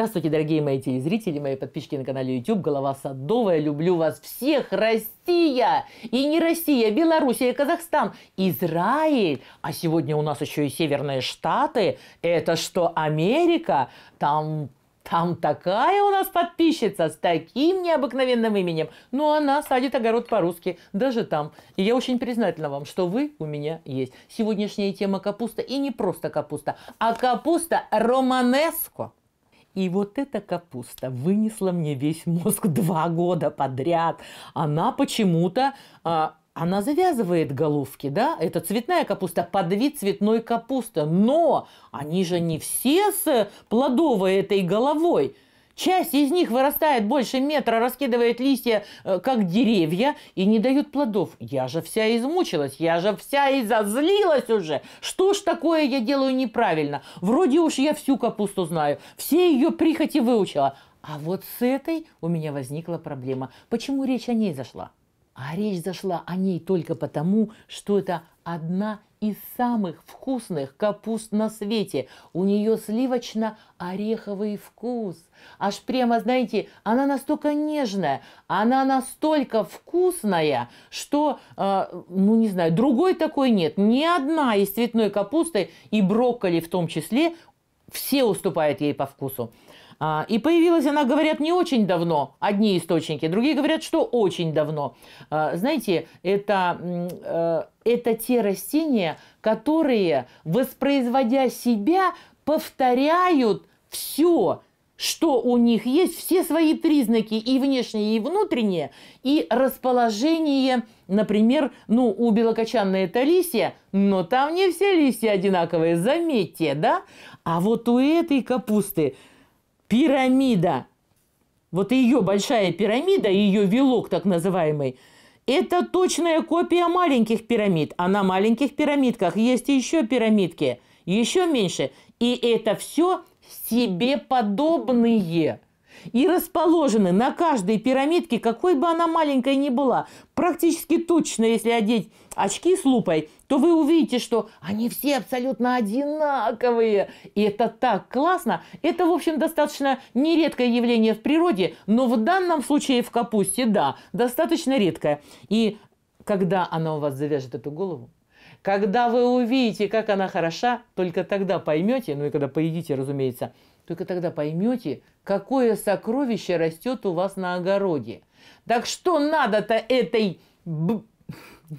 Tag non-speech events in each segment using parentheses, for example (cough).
Здравствуйте, дорогие мои телезрители, мои подписчики на канале YouTube. Голова Садовая. Люблю вас всех. Россия! И не Россия, а Белоруссия, Казахстан, Израиль. А сегодня у нас еще и Северные Штаты. Это что, Америка? Там там такая у нас подписчица с таким необыкновенным именем. Но ну, она садит огород по-русски, даже там. И я очень признательна вам, что вы у меня есть. Сегодняшняя тема капуста. И не просто капуста, а капуста романеско. И вот эта капуста вынесла мне весь мозг (laughs) два года подряд. Она почему-то а, она завязывает головки, да? Это цветная капуста под вид цветной капусты. Но они же не все с плодовой этой головой. Часть из них вырастает больше метра, раскидывает листья, э, как деревья, и не дают плодов. Я же вся измучилась, я же вся изозлилась уже. Что ж такое я делаю неправильно? Вроде уж я всю капусту знаю, все ее прихоти выучила. А вот с этой у меня возникла проблема. Почему речь о ней зашла? А речь зашла о ней только потому, что это одна из самых вкусных капуст на свете. У нее сливочно-ореховый вкус. Аж прямо, знаете, она настолько нежная, она настолько вкусная, что, э, ну не знаю, другой такой нет. Ни одна из цветной капусты и брокколи в том числе все уступают ей по вкусу. А, и появилась она, говорят, не очень давно, одни источники, другие говорят, что очень давно. А, знаете, это, э, это те растения, которые, воспроизводя себя, повторяют все, что у них есть, все свои признаки, и внешние, и внутренние, и расположение, например, ну, у белокочанной это листья, но там не все листья одинаковые, заметьте, да? А вот у этой капусты пирамида. Вот ее большая пирамида, ее вилок так называемый, это точная копия маленьких пирамид. А на маленьких пирамидках есть еще пирамидки, еще меньше. И это все себе подобные и расположены на каждой пирамидке, какой бы она маленькой ни была, практически точно, если одеть очки с лупой, то вы увидите, что они все абсолютно одинаковые. И это так классно. Это, в общем, достаточно нередкое явление в природе, но в данном случае в капусте, да, достаточно редкое. И когда она у вас завяжет эту голову, когда вы увидите, как она хороша, только тогда поймете, ну и когда поедите, разумеется, только тогда поймете, какое сокровище растет у вас на огороде. Так что надо-то этой... (laughs)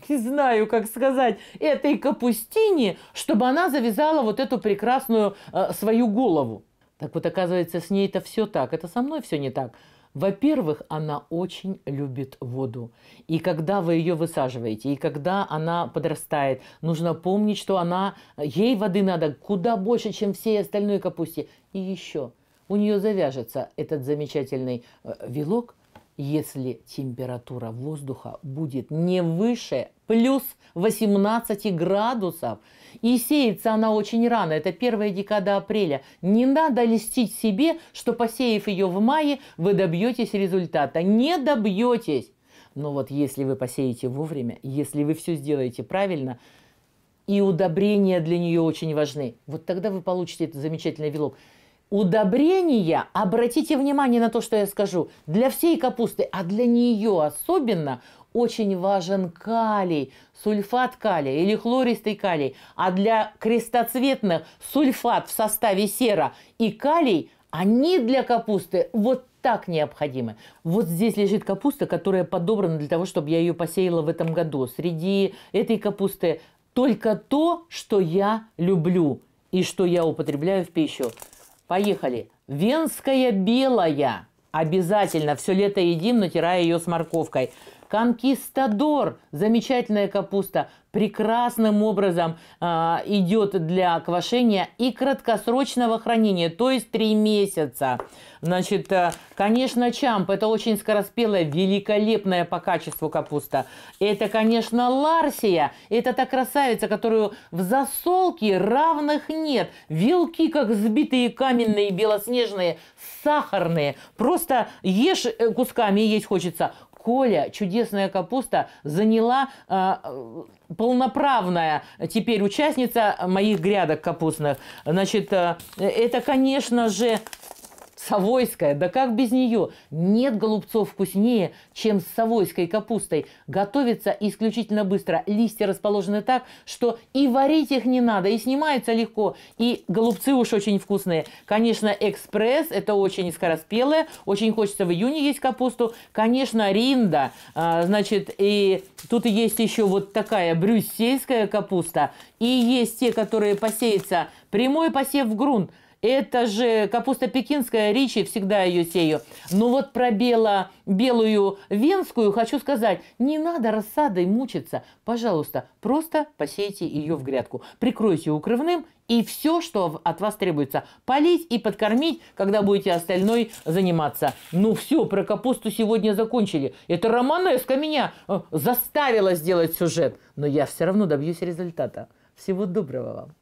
Не знаю, как сказать, этой капустине, чтобы она завязала вот эту прекрасную э, свою голову. Так вот, оказывается, с ней это все так. Это со мной все не так. Во-первых, она очень любит воду. И когда вы ее высаживаете, и когда она подрастает, нужно помнить, что она, ей воды надо куда больше, чем всей остальной капусте. И еще, у нее завяжется этот замечательный э, вилок – если температура воздуха будет не выше плюс 18 градусов. И сеется она очень рано, это первая декада апреля. Не надо льстить себе, что посеяв ее в мае, вы добьетесь результата. Не добьетесь. Но вот если вы посеете вовремя, если вы все сделаете правильно, и удобрения для нее очень важны, вот тогда вы получите этот замечательный вилок. Удобрения, обратите внимание на то, что я скажу, для всей капусты, а для нее особенно очень важен калий, сульфат калия или хлористый калий. А для крестоцветных сульфат в составе сера и калий, они для капусты вот так необходимы. Вот здесь лежит капуста, которая подобрана для того, чтобы я ее посеяла в этом году. Среди этой капусты только то, что я люблю и что я употребляю в пищу. Поехали. Венская белая. Обязательно все лето едим, натирая ее с морковкой. Конкистадор, замечательная капуста, прекрасным образом э, идет для квашения и краткосрочного хранения, то есть 3 месяца. Значит, э, конечно, чамп, это очень скороспелая, великолепная по качеству капуста. Это, конечно, ларсия, это та красавица, которую в засолке равных нет. Вилки, как сбитые каменные, белоснежные, сахарные. Просто ешь э, кусками, есть хочется. Коля, чудесная капуста, заняла э, э, полноправная теперь участница моих грядок капустных. Значит, э, это, конечно же, Савойская, да как без нее? Нет голубцов вкуснее, чем с савойской капустой. Готовится исключительно быстро. Листья расположены так, что и варить их не надо, и снимается легко. И голубцы уж очень вкусные. Конечно, экспресс, это очень скороспелое, очень хочется в июне есть капусту. Конечно, ринда, а, значит, и тут есть еще вот такая брюссельская капуста. И есть те, которые посеются прямой посев в грунт. Это же капуста пекинская, ричи, всегда ее сею. Но ну вот про бело, белую венскую хочу сказать, не надо рассадой мучиться. Пожалуйста, просто посейте ее в грядку. Прикройте укрывным и все, что от вас требуется. Полить и подкормить, когда будете остальной заниматься. Ну все, про капусту сегодня закончили. Это Романеска меня э, заставила сделать сюжет. Но я все равно добьюсь результата. Всего доброго вам.